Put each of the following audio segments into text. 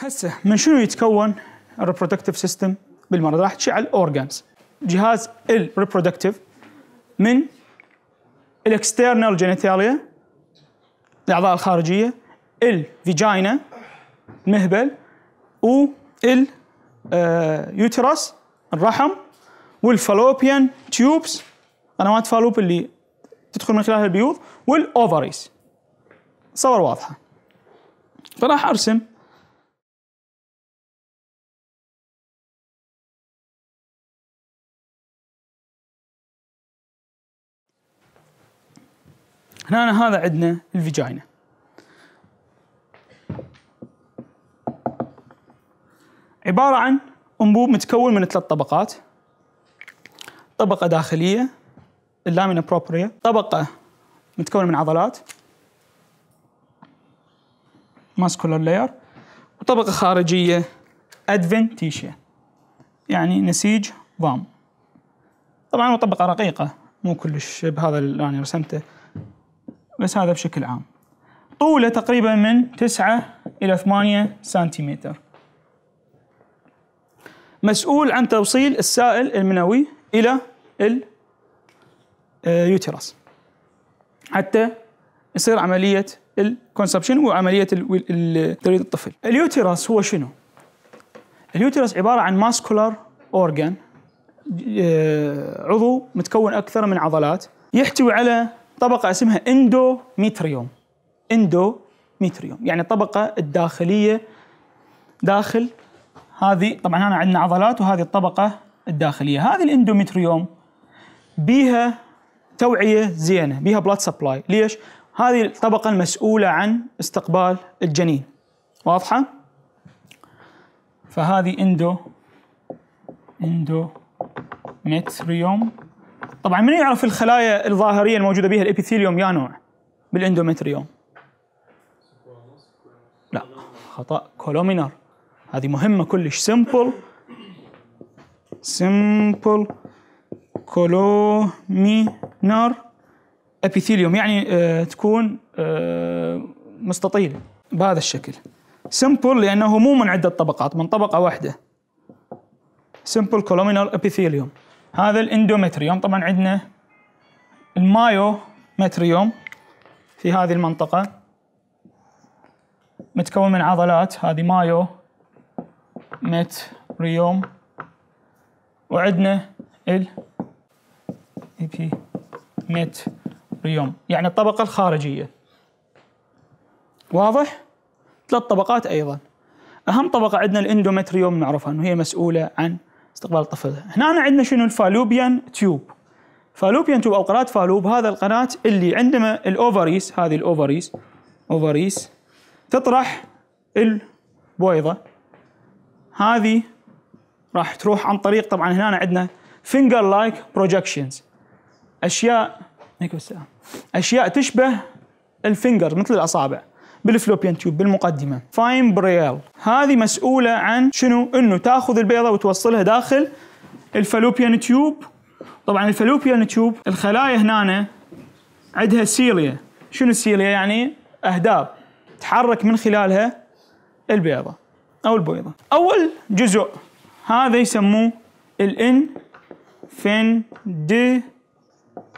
هسه من شنو يتكون الريبرودكتيف سيستم بالمرض راح تشي على الاورجانز جهاز الريبرودكتيف من الاكسترنال جينيتاليا الاعضاء الخارجيه الفيجاينا المهبل و اليوترس آه، الرحم والفالوبيان تيوبس قنوات فالوب اللي تدخل من خلالها البيوض والاوفريز صور واضحه فراح ارسم هنا هذا عندنا الفيجاينا عبارة عن أنبوب متكون من ثلاث طبقات طبقة داخلية اللامينا بروبريا طبقة متكونة من عضلات ماسكولار لاير وطبقة خارجية ادفنتيشيا يعني نسيج ضام طبعا هو طبقة رقيقة مو كلش بهذا اللي يعني أنا رسمته بس هذا بشكل عام طوله تقريبا من 9 إلى 8 سنتيمتر مسؤول عن توصيل السائل المنوي إلى اليوترس آه، حتى يصير عملية الكونسبشن وعملية توليد الطفل اليوترس هو شنو؟ اليوترس عبارة عن ماسكولار أورجان آه، عضو متكون أكثر من عضلات يحتوي على طبقة اسمها اندوميتريوم اندوميتريوم يعني الطبقة الداخلية داخل هذه طبعا هنا عندنا عضلات وهذه الطبقة الداخلية هذه الاندوميتريوم بيها توعية زينة بيها بلاد سبلاي ليش؟ هذه الطبقة المسؤولة عن استقبال الجنين واضحة؟ فهذه اندو اندوميتريوم طبعا من يعرف الخلايا الظاهريه الموجوده بها الابيثيليوم يا نوع؟ بالاندومتريوم لا خطا كولومينر هذه مهمه كلش سمبل سمبل كولومينر ابيثيليوم يعني آه تكون آه مستطيله بهذا الشكل سمبل لانه مو من عده طبقات من طبقه واحده سمبل كولومينر ابيثيليوم هذا الاندومتريوم طبعا عندنا المايو متريوم في هذه المنطقة متكون من عضلات هذه مايو متريوم وعندنا ال متريوم يعني الطبقة الخارجية واضح؟ ثلاث طبقات أيضا أهم طبقة عندنا الاندومتريوم نعرفها أنه هي مسؤولة عن استقبال الطفل هنا عندنا شنو الفالوبيان تيوب فالوبيان تيوب او قناه فالوب هذا القناه اللي عندما الاوفريس هذه الاوفريس اوفريس تطرح البويضه هذه راح تروح عن طريق طبعا هنا عندنا فينجر لايك بروجكشنز اشياء اشياء تشبه الفينجر مثل الاصابع بالفلوبيان تيوب بالمقدمه فاين بريال هذه مسؤوله عن شنو انه تاخذ البيضه وتوصلها داخل الفالوبيان تيوب طبعا الفالوبيان تيوب الخلايا هنا عندها سيليا شنو السيليا يعني اهداب تحرك من خلالها البيضه او البيضه اول جزء هذا يسموه الان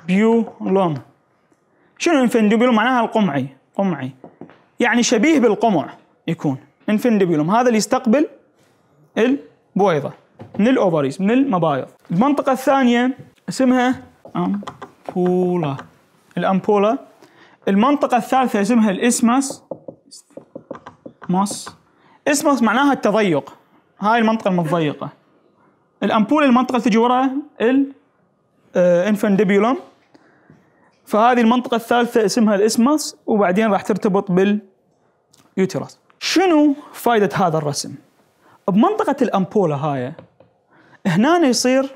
بيولوم شنو انفندبيولوم معناها القمعي قمعي يعني شبيه بالقمع يكون انفندبيولوم هذا اللي يستقبل البويضة من الاوفريز من المبايض المنطقة الثانية اسمها أمبولا الأمبولا المنطقة الثالثة اسمها الإسمس ماس إسمس معناها التضيق هاي المنطقة المتضيقة الأمبولا المنطقة اللي تجي وراها الانفندبيولوم آه، فهذه المنطقة الثالثة اسمها الاسماس وبعدين راح ترتبط باليوتيرس شنو فائدة هذا الرسم؟ بمنطقة الأمبولة هاي هنا يصير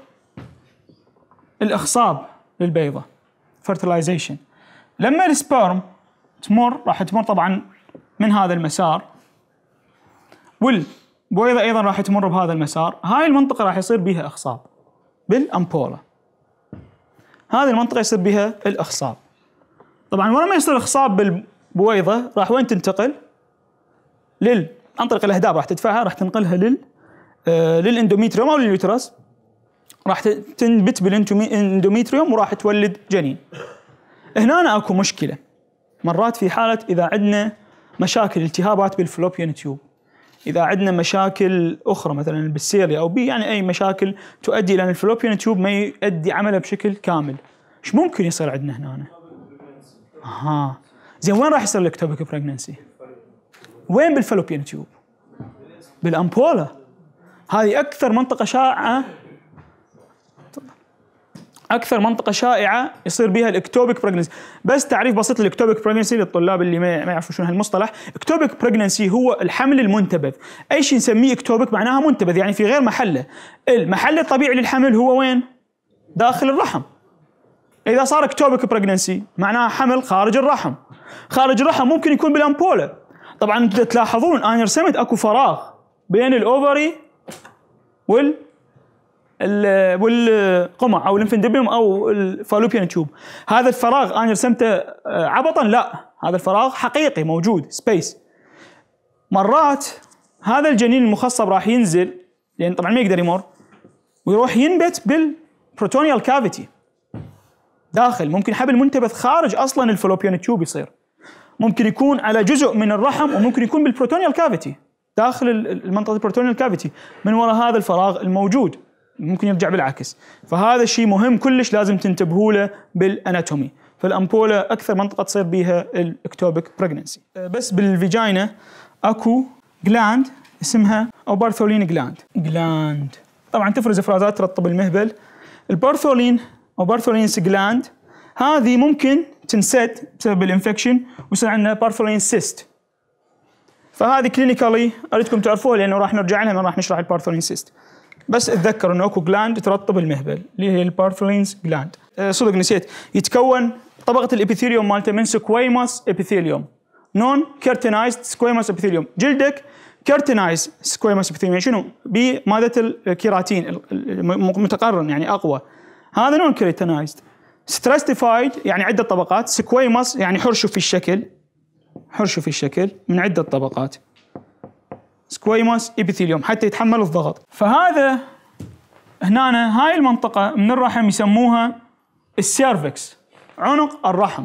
الإخصاب للبيضة fertilization لما السبرم تمر راح تمر طبعا من هذا المسار والبويضة أيضا راح تمر بهذا المسار هاي المنطقة راح يصير بها إخصاب بالأمبولة هذه المنطقه يصير بها الاخصاب طبعا ورا ما يصير اخصاب بالبويضه راح وين تنتقل لل عن طريق الاهداب راح تدفعها راح تنقلها لل آه للاندوميتريوم او لليوترس راح تنبت بالاندوميتريوم وراح تولد جنين هنا أنا اكو مشكله مرات في حاله اذا عندنا مشاكل التهابات بالفلوبيان تيوب اذا عندنا مشاكل اخرى مثلا بالسيريا او بي يعني اي مشاكل تؤدي الى ان الفلوبيان تيوب ما يؤدي عمله بشكل كامل ايش ممكن يصير عندنا هنا أنا؟ ها زين وين راح يصير الاكتوبيك بريجننسي وين بالفلوبيان تيوب بالامبولا هذه اكثر منطقه شائعه اكثر منطقه شائعه يصير بها الاكتوبك بريجننسي بس تعريف بسيط للاكتوبك بريجننسي للطلاب اللي ما يعرفوا شنو هالمصطلح اكتوبك بريجننسي هو الحمل المنتبذ اي شيء نسميه اكتوبك معناها منتبذ يعني في غير محله المحل الطبيعي للحمل هو وين داخل الرحم اذا صار اكتوبك بريجننسي معناها حمل خارج الرحم خارج الرحم ممكن يكون بالامبوله طبعا تلاحظون انا رسمت اكو فراغ بين الاوفري وال والقمع او الانفندبيوم او الفالوبيان تيوب هذا الفراغ انا رسمته آه، عبطا لا هذا الفراغ حقيقي موجود سبيس مرات هذا الجنين المخصب راح ينزل لان طبعا ما يقدر يمر ويروح ينبت بالبروتونيال كافيتي داخل ممكن حبل منتبث خارج اصلا الفالوبيان تيوب يصير ممكن يكون على جزء من الرحم وممكن يكون بالبروتونيال كافيتي داخل المنطقه البروتونيال كافيتي من وراء هذا الفراغ الموجود ممكن يرجع بالعكس فهذا الشيء مهم كلش لازم تنتبهوا له بالاناتومي فالامبولا اكثر منطقه تصير بيها الاكتوبك بريجننسي أه، بس بالفيجاينا اكو جلاند اسمها اوبارثولين جلاند جلاند طبعا تفرز افرازات ترطب المهبل البارثولين او جلاند هذه ممكن تنسد بسبب الانفكشن ويصير عندنا بارثولين سيست فهذه كلينيكالي اريدكم تعرفوها لانه راح نرجع لها لما راح نشرح البارثولين سيست بس اتذكر انه اكو جلاند ترطب المهبل اللي هي البارثولينز أه، جلاند صدق نسيت يتكون طبقه الابيثيليوم مالته من سكويموس ابيثيليوم نون كيرتنايزد سكويموس ابيثيليوم جلدك كيرتنايز سكويموس ابيثيليوم شنو بماده الكيراتين متقرن يعني اقوى هذا نون كيرتنايزد ستريستيفايد يعني عده طبقات سكويموس يعني حرشه في الشكل حرشه في الشكل من عدة طبقات سكويموس إبيثيليوم حتى يتحمل الضغط فهذا هنا هاي المنطقة من الرحم يسموها السيرفكس عنق الرحم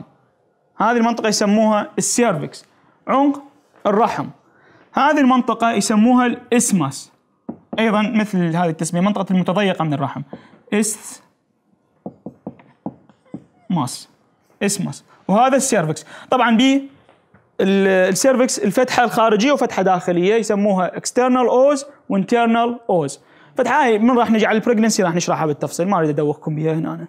هذه المنطقة يسموها السيرفكس عنق الرحم هذه المنطقة يسموها الإسماس أيضا مثل هذه التسمية منطقة المتضيقة من الرحم إس ماس إسماس وهذا السيرفكس طبعا بي السيرفكس الفتحه الخارجيه وفتحه داخليه يسموها external اوز وانترنال اوز فتحه هاي من راح نجعل البريجنسي راح نشرحها بالتفصيل ما اريد ادوخكم بها هنا أنا.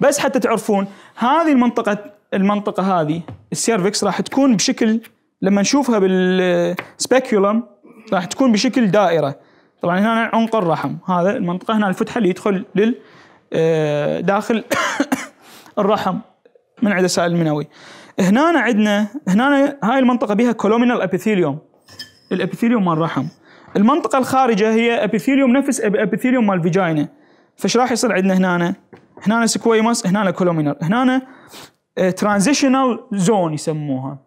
بس حتى تعرفون هذه المنطقه المنطقه هذه السيرفكس راح تكون بشكل لما نشوفها بالسبيكيولم راح تكون بشكل دائره طبعا هنا عنق الرحم هذا المنطقه هنا الفتحه اللي يدخل لل آه، داخل الرحم من عند السائل المنوي هنا عندنا هنا هاي المنطقه بها كولومينال ابيثيليوم الابيثيليوم مال الرحم المنطقه الخارجه هي ابيثيليوم نفس ابيثيليوم مال الفيجاينا فايش راح يصير عندنا هنا هنا سكويموس هنا كولومينال هنا ترانزيشنال زون يسموها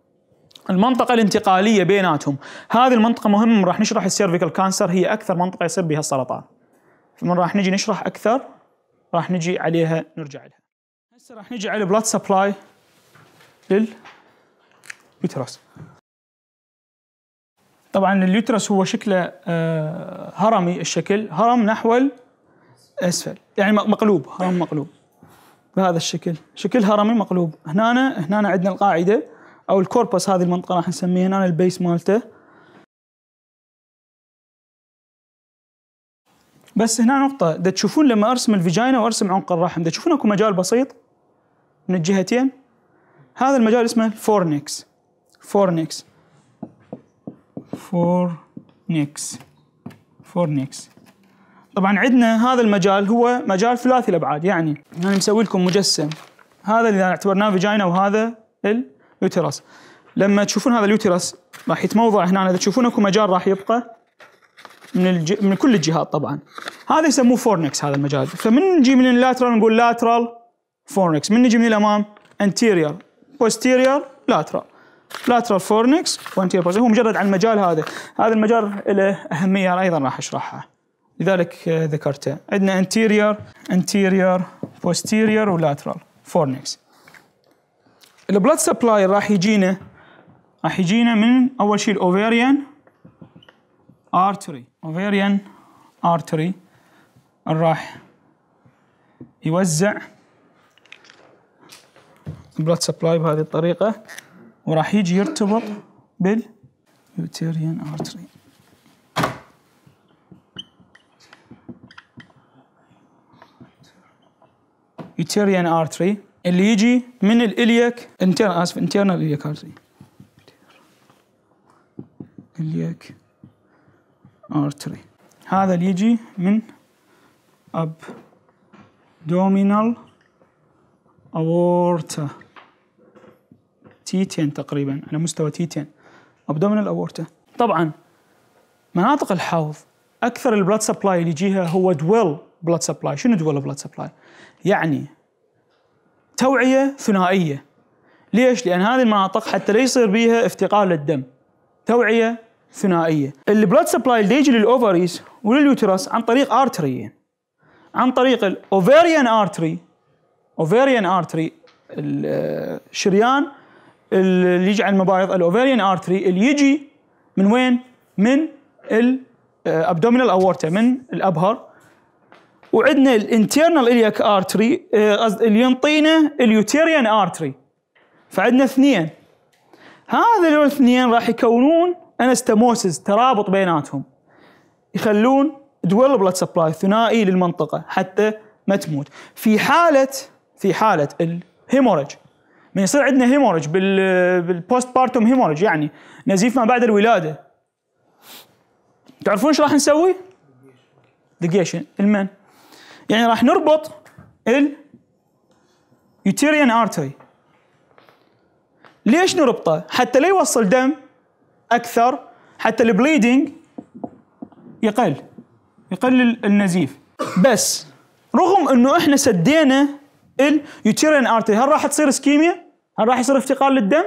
المنطقة الانتقالية بيناتهم هذه المنطقة مهمة راح نشرح السيرفيكال كانسر هي أكثر منطقة يصير بها السرطان فمن راح نجي نشرح أكثر راح نجي عليها نرجع لها هسه راح نجي على البلاد سبلاي لليوترس طبعا اليوترس هو شكله آه، هرمي الشكل هرم نحو الاسفل يعني مقلوب هرم مقلوب بهذا الشكل شكل هرمي مقلوب هنا هنا عندنا القاعده او الكوربس هذه المنطقه راح نسميها هنا البيس مالته بس هنا نقطه دا تشوفون لما ارسم الفيجاينا وارسم عنق الرحم دا تشوفون اكو مجال بسيط من الجهتين هذا المجال اسمه فورنكس فورنكس فورنكس فورنكس طبعا عندنا هذا المجال هو مجال ثلاثي الابعاد يعني انا مسوي لكم مجسم هذا اللي اعتبرناه فيجاينا وهذا اليوترس لما تشوفون هذا اليوترس راح يتموضع هنا اذا تشوفون اكو مجال راح يبقى من الج... من كل الجهات طبعا هذا يسموه فورنكس هذا المجال فمن نجي من اللاترال نقول لاترال فورنكس من نجي من الامام انتيريور posterior lateral lateral fornix وانتيريور هو مجرد عن المجال هذا هذا المجال له أهمية أيضا راح أشرحها لذلك آه، ذكرته عندنا anterior انتيريور posterior lateral fornix البلاد سبلاي راح يجينا راح يجينا من أول شيء الأوفيريان artery اوفيريان artery راح يوزع البلاد سبلاي بهذه الطريقة وراح يجي يرتبط باليوتيريان ارتري يوتيريان ارتري اللي يجي من الاليك انتر اسف انترنال اليك ارتري اليك ارتري هذا اللي يجي من اب دومينال aorta تي 10 تقريبا على مستوى تي 10 ابدومينال اورتا طبعا مناطق الحوض اكثر البلاد سبلاي اللي يجيها هو دويل بلاد سبلاي شنو دويل بلاد سبلاي يعني توعيه ثنائيه ليش لان هذه المناطق حتى لا يصير بيها افتقار للدم توعيه ثنائيه البلاد سبلاي اللي يجي للاوفريز ولليوترس عن طريق ارتريين عن طريق الاوفيريان ارتري اوفيريان ارتري الشريان اللي يجي على المبايض الاوفيريان ارتري اللي يجي من وين؟ من الابدومينال اورتا آه، من الابهر وعندنا الانترنال الياك ارتري اللي ينطينا اليوتيريان ارتري فعندنا اثنين هذا الاثنين راح يكونون انستموسز ترابط بيناتهم يخلون دويل بلاد سبلاي ثنائي للمنطقه حتى ما تموت في حاله في حاله الهيموريج من يصير عندنا هيمورج بالبوست بارتوم هيمورج يعني نزيف ما بعد الولاده تعرفون ايش راح نسوي؟ ديجيشن المن يعني راح نربط ال يوتيريان ارتري ليش نربطه؟ حتى لا يوصل دم اكثر حتى البليدنج يقل يقل النزيف بس رغم انه احنا سدينا اليوتيريان ارتري هل راح تصير اسكيميا؟ هل راح يصير افتقار للدم؟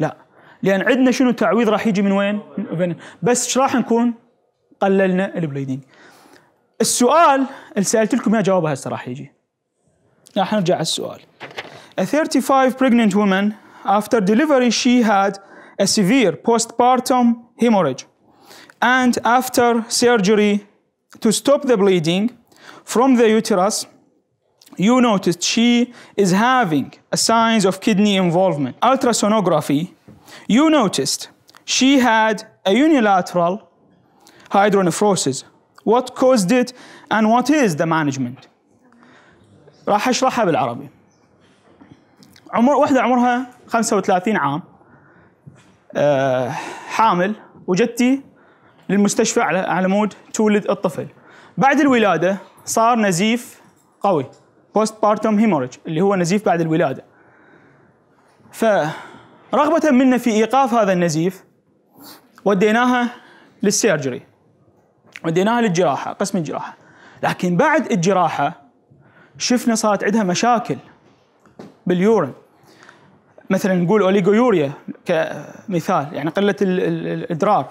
لا لان عندنا شنو تعويض راح يجي من وين؟ بس ايش راح نكون؟ قللنا البليدنج السؤال اللي سالت لكم اياه جوابه هسه راح يجي راح نرجع على السؤال A 35 pregnant woman after delivery she had a severe postpartum hemorrhage and after surgery to stop the bleeding from the uterus you noticed she is having a signs of kidney involvement. Ultrasonography, you noticed she had a unilateral hydronephrosis. What caused it and what is the management? راح اشرحها بالعربي. عمر واحدة عمرها 35 عام أه حامل وجدتي للمستشفى على مود تولد الطفل. بعد الولادة صار نزيف قوي بوست بارتم هيموريج اللي هو نزيف بعد الولاده فرغبه منا في ايقاف هذا النزيف وديناها للسيرجري وديناها للجراحه قسم الجراحه لكن بعد الجراحه شفنا صارت عندها مشاكل باليورين مثلا نقول اوليغويوريا كمثال يعني قله الادرار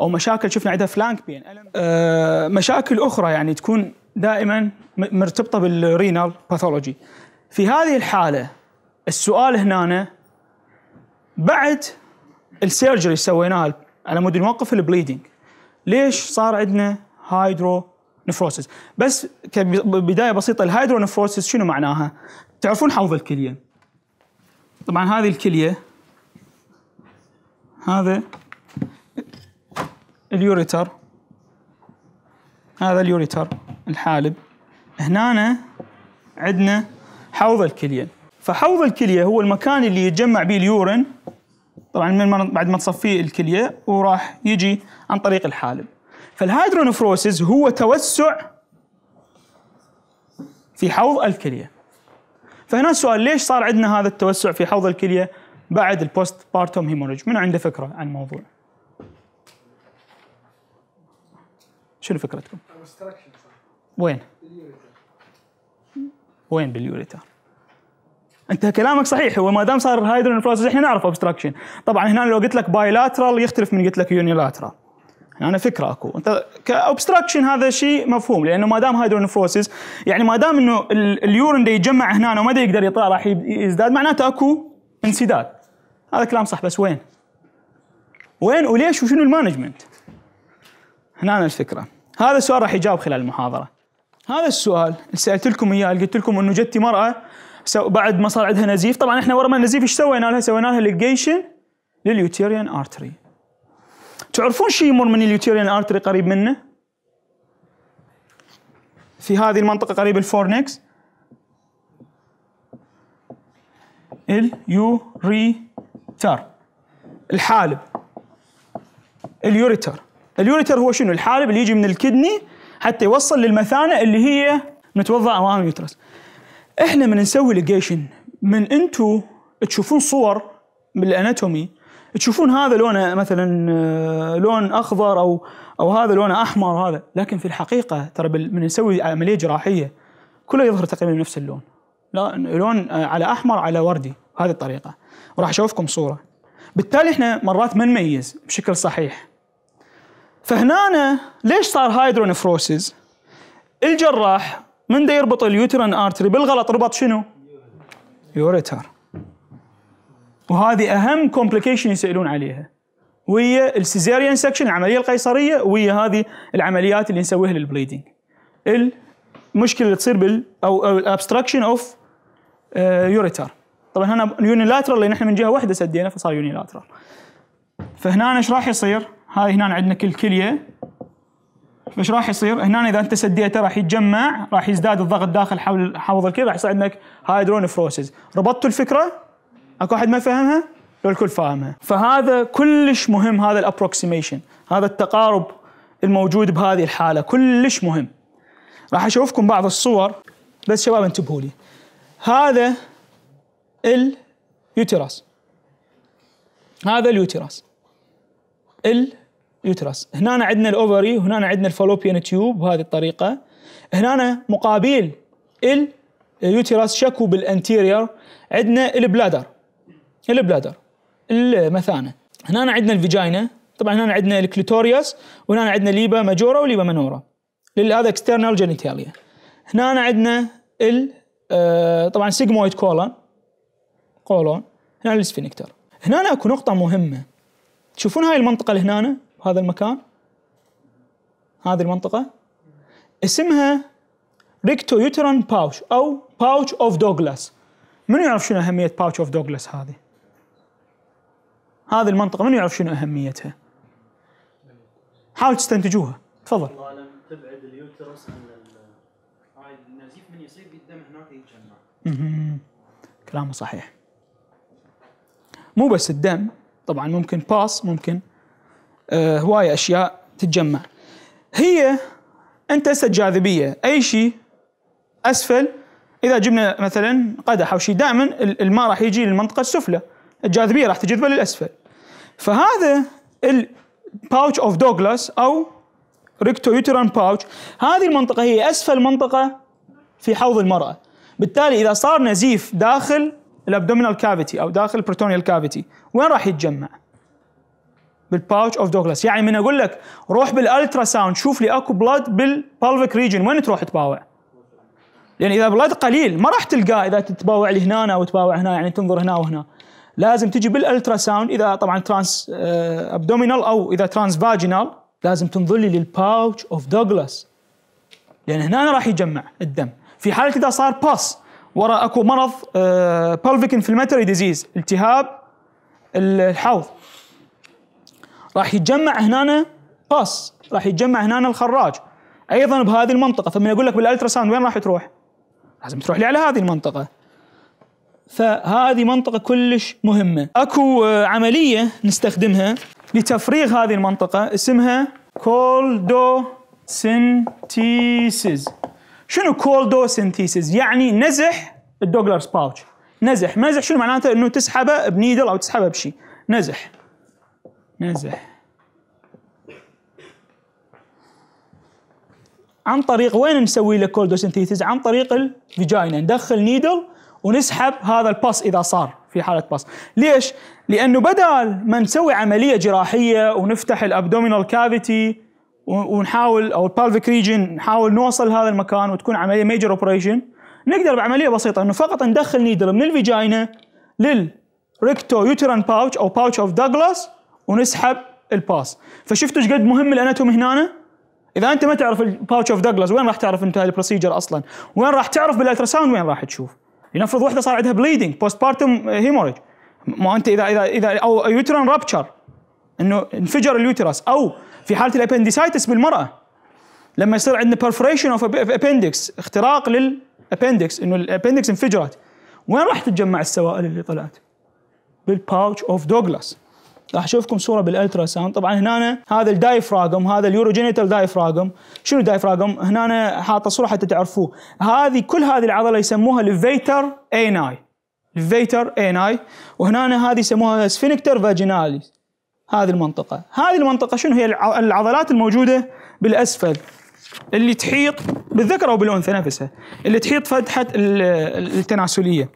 او مشاكل شفنا عندها فلانك بين ألم. أه، مشاكل اخرى يعني تكون دائما مرتبطه بالرينال باثولوجي في هذه الحاله السؤال هنا بعد السيرجري سويناها على مود نوقف البليدنج ليش صار عندنا هايدرو نفروسس بس كبدايه بسيطه الهايدرو نفروسس شنو معناها تعرفون حوض الكليه طبعا هذه الكليه هذا اليوريتر هذا اليوريتر الحالب هنا عندنا حوض الكليه فحوض الكليه هو المكان اللي يتجمع به اليورين طبعا من بعد ما تصفيه الكليه وراح يجي عن طريق الحالب فالهايدرونفروسيس هو توسع في حوض الكليه فهنا السؤال ليش صار عندنا هذا التوسع في حوض الكليه بعد البوست بارتوم هيموريج من عنده فكره عن الموضوع شنو فكرتكم وين؟ وين باليوريتر؟ انت كلامك صحيح هو ما دام صار هايدروجين بروسس احنا نعرف ابستراكشن طبعا هنا لو قلت لك بايلاترال يختلف من قلت لك يونيلاترال هنا فكره اكو انت كابستراكشن هذا شيء مفهوم لانه ما دام هايدرونفروسيس يعني ما دام انه اليورين دا يتجمع هنا وما دا يقدر يطلع راح يزداد معناته اكو انسداد هذا كلام صح بس وين؟ وين وليش وشنو المانجمنت؟ هنا الفكره هذا السؤال راح يجاوب خلال المحاضره هذا السؤال اللي سالت لكم اياه اللي قلت لكم انه جت امراه بعد ما صار عندها نزيف طبعا احنا ورا ما النزيف ايش سوينا لها؟ سوينا لها ليجيشن لليوتيريان ارتري تعرفون شيء يمر من اليوتيريان ارتري قريب منه؟ في هذه المنطقه قريب الفورنكس اليوريتر الحالب اليوريتر اليوريتر هو شنو الحالب اللي يجي من الكدني حتى يوصل للمثانه اللي هي متوضع امام اليوترس احنا من نسوي ليجيشن من انتو تشوفون صور بالاناتومي تشوفون هذا لونه مثلا آه، لون اخضر او او هذا لونه احمر هذا لكن في الحقيقه ترى من نسوي عمليه جراحيه كله يظهر تقريبا نفس اللون لا لون آه، على احمر على وردي بهذه الطريقه وراح اشوفكم صوره بالتالي احنا مرات ما نميز بشكل صحيح فهنا ليش صار هايدرونفروسيس؟ الجراح من دا يربط اليوترين ارتري بالغلط ربط شنو؟ يوريتر وهذه اهم كومبليكيشن يسالون عليها ويا السيزيريان سكشن العمليه القيصريه ويا هذه العمليات اللي نسويها للبليدنج المشكله اللي تصير بال او, أو الابستراكشن اوف يوريتر طبعا هنا يونيلاترال لان احنا من جهه واحده سدينا فصار يونيلاترال فهنا ايش راح يصير؟ هاي هنا عندنا كل كليه فايش راح يصير؟ هنا اذا انت سديته راح يتجمع راح يزداد الضغط داخل حول حوض الكليه راح يصير عندك هايدرونفروسز ربطتوا الفكره؟ اكو احد ما فهمها؟ لو الكل فاهمها فهذا كلش مهم هذا الابروكسيميشن هذا التقارب الموجود بهذه الحاله كلش مهم راح اشوفكم بعض الصور بس شباب انتبهوا لي هذا اليوتراس هذا اليوتراس ال يوترس هنا عندنا الاوفري وهنا عندنا الفالوبيان تيوب بهذه الطريقه هنا مقابل اليوترس شكو بالانتيرير عندنا البلادر البلادر المثانه هنا عندنا الفيجاينا طبعا هنا عندنا الكليتوريوس وهنا عندنا ليبا ماجورا وليبا منورا هذا اكسترنال جينيتاليا هنا عندنا ال آه، طبعا سيجمويد كولون كولون هنا السفينكتر هنا اكو نقطه مهمه تشوفون هاي المنطقه اللي هنا هذا المكان هذه المنطقة اسمها ريكتو يوترن باوش أو باوش أوف دوغلاس من يعرف شنو أهمية باوش أوف دوغلاس هذه؟ هذه المنطقة من يعرف شنو أهميتها؟ حاول تستنتجوها تفضل كلامه صحيح مو بس الدم طبعا ممكن باس ممكن آه، هواية أشياء تتجمع هي أنت هسه الجاذبية أي شيء أسفل إذا جبنا مثلا قدح أو شيء دائما الماء راح يجي للمنطقة السفلى الجاذبية راح تجذبه للأسفل فهذا الباوتش أوف دوغلاس أو ريكتو يوتران باوتش هذه المنطقة هي أسفل منطقة في حوض المرأة بالتالي إذا صار نزيف داخل الابدومينال كافيتي أو داخل البروتونيال كافيتي وين راح يتجمع؟ بالباوتش اوف دوغلاس يعني من اقول لك روح بالالترا ساوند شوف لي اكو بلاد بالبالفيك ريجن وين تروح تباوع لان اذا بلاد قليل ما راح تلقاه اذا تتباوع لي هنا او تباوع هنا يعني تنظر هنا وهنا لازم تجي بالالترا ساوند اذا طبعا ترانس ابدومينال آه، او اذا ترانس فاجينال لازم تنظر لي للباوتش اوف دوغلاس لان هنا راح يجمع الدم في حاله اذا صار باس ورا اكو مرض بالفيك انفلماتوري ديزيز التهاب الحوض راح يتجمع هنا قص راح يتجمع هنا الخراج ايضا بهذه المنطقه فمن اقول لك بالالترا ساوند وين راح تروح؟ لازم تروح لي على هذه المنطقه فهذه منطقه كلش مهمه اكو آه، عمليه نستخدمها لتفريغ هذه المنطقه اسمها كولدو سنتيسيس شنو كولدو سنتيسيس يعني نزح الدوغلرز باوتش نزح مزح شنو معناته انه تسحبه بنيدل او تسحبه بشيء نزح نزح عن طريق وين نسوي له كولدو كولدوسنتيتز عن طريق الفيجاينا ندخل نيدل ونسحب هذا الباس اذا صار في حاله باس ليش لانه بدل ما نسوي عمليه جراحيه ونفتح الابدومينال كافيتي ونحاول او البالفيك ريجن نحاول نوصل هذا المكان وتكون عمليه ميجر اوبريشن نقدر بعمليه بسيطه انه فقط ندخل نيدل من الفيجاينا للريكتو يوترن باوتش او باوتش اوف دوغلاس ونسحب الباس فشفتوا ايش قد مهم الاناتوم هنا اذا انت ما تعرف الباوتش اوف دوغلاس وين راح تعرف انت البروسيجر اصلا وين راح تعرف بالالتراساوند وين راح تشوف لنفرض وحده صار عندها بليدنج بوست بارتم هيموريج ما انت اذا اذا اذا او يوترن رابتشر انه انفجر اليوترس او في حاله الابنديسايتس بالمراه لما يصير عندنا برفريشن اوف ابندكس اختراق للابندكس انه الابندكس انفجرت وين راح تتجمع السوائل اللي طلعت؟ بالباوتش اوف دوغلاس راح اشوفكم صوره بالالترا ساوند طبعا هنا هذا الدايفراغم هذا اليوروجينيتال دايفراغم شنو الدايفراغم هنا حاطه صوره حتى تعرفوه هذه كل هذه العضله يسموها الفيتر ايناي الفيتر ايناي وهنا هذه يسموها سفينكتر فاجينالي هذه المنطقه هذه المنطقه شنو هي العضلات الموجوده بالاسفل اللي تحيط بالذكر او بالانثى نفسها اللي تحيط فتحه التناسليه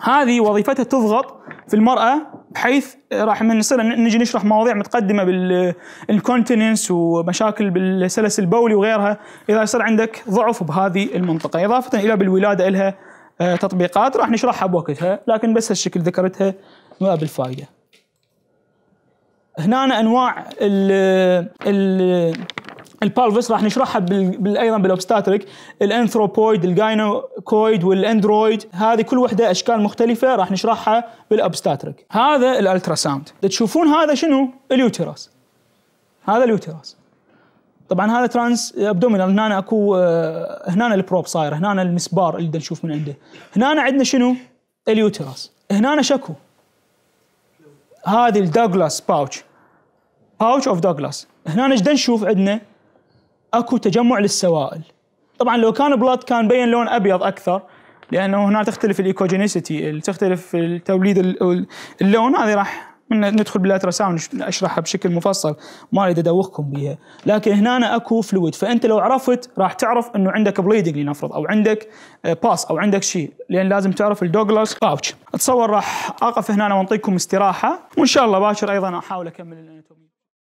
هذه وظيفتها تضغط في المراه بحيث راح من نصير نجي نشرح مواضيع متقدمه بالكونتيننس ومشاكل بالسلس البولي وغيرها اذا صار عندك ضعف بهذه المنطقه اضافه الى بالولاده لها آه، تطبيقات راح نشرحها بوقتها لكن بس هالشكل ذكرتها ما بالفائده هنا انواع ال ال البالفس راح نشرحها بال... ايضا بالاوبستاتريك الانثروبويد الجاينوكويد والاندرويد هذه كل وحده اشكال مختلفه راح نشرحها بالاوبستاتريك هذا الالتراساوند تشوفون هذا شنو اليوتراس هذا اليوتراس طبعا هذا ترانس ابدومينال هنا اكو آه، هنا البروب صاير هنا المسبار اللي نشوف من عنده هنا عندنا شنو اليوتراس هنا شكو هذه الدوغلاس باوتش باوتش اوف دوغلاس هنا ايش نشوف عندنا اكو تجمع للسوائل طبعا لو كان بلاد كان بين لون ابيض اكثر لانه هنا تختلف الايكوجينيسيتي تختلف توليد اللون هذه راح ندخل بالات رسام اشرحها بشكل مفصل ما اريد ادوخكم بها لكن هنا اكو فلويد فانت لو عرفت راح تعرف انه عندك بليدنج لنفرض او عندك باس آه، او عندك شيء لان لازم تعرف الدوغلاس باوتش اتصور راح اقف هنا وانطيكم استراحه وان شاء الله باكر ايضا احاول اكمل الاناتومي